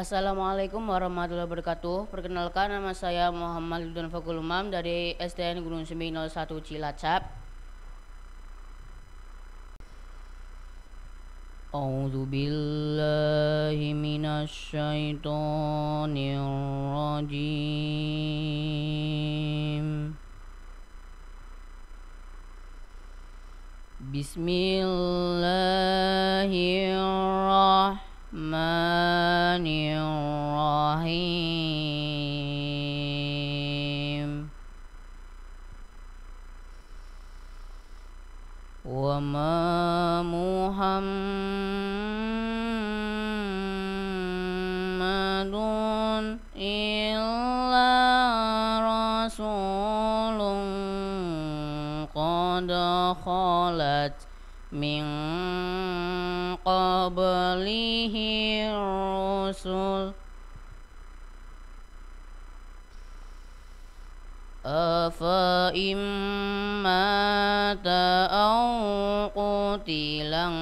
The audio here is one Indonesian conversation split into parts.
Assalamualaikum warahmatullahi wabarakatuh. Perkenalkan nama saya Muhammad Ludun Fakulumam dari STN Gunung Sembi 01 Cilacap. A'udzu billahi minasyaitonir rajim. Bismillahirrahmanirrahim. وما محمد إلا رسول قد خلت من قبله الرسل أفإن مات tilang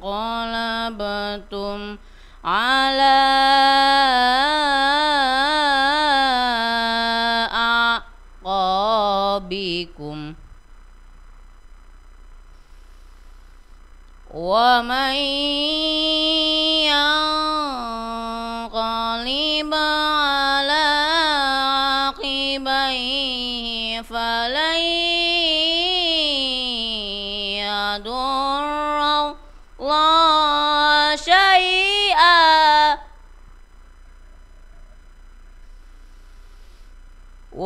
kola batum ala aqabikum wa man yanqalib ala aqibaihi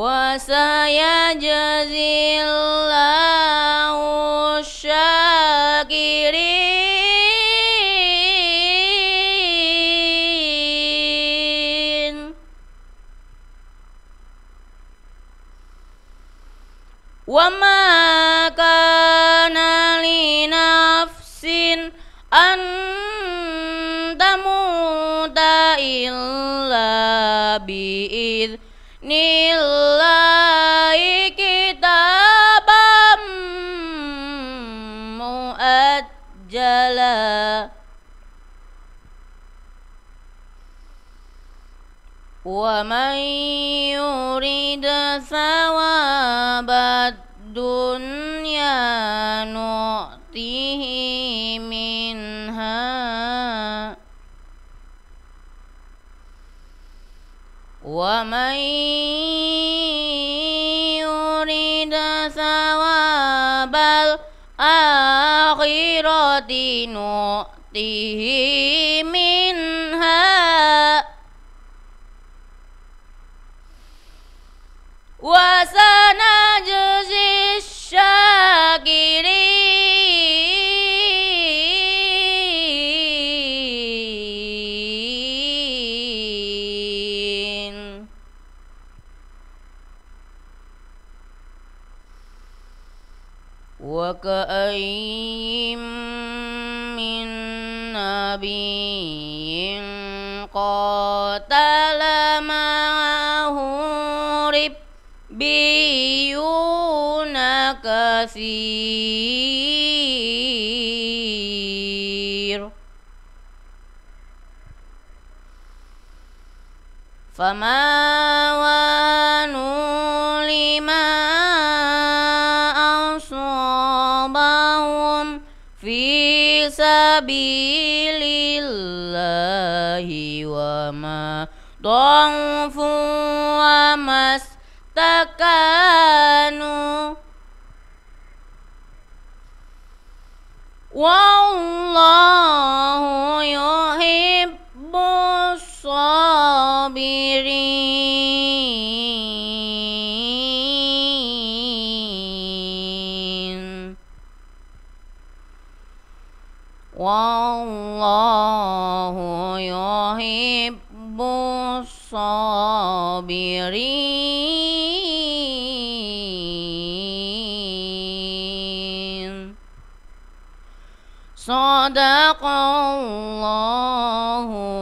wasayajazillahu syakirin wa ma kana li nafsin an nilai kita bammu ajala wa man yurid thawabat dunya ومن يريد ثواب الآخرة نؤته منه وكأي من نبي قاتل معه ربيون كثير فما وانوا لما sabilillahi wa ma dhafu wa mastakanu Wallah Wallahu yuhibbus sabirin Sadaqallahu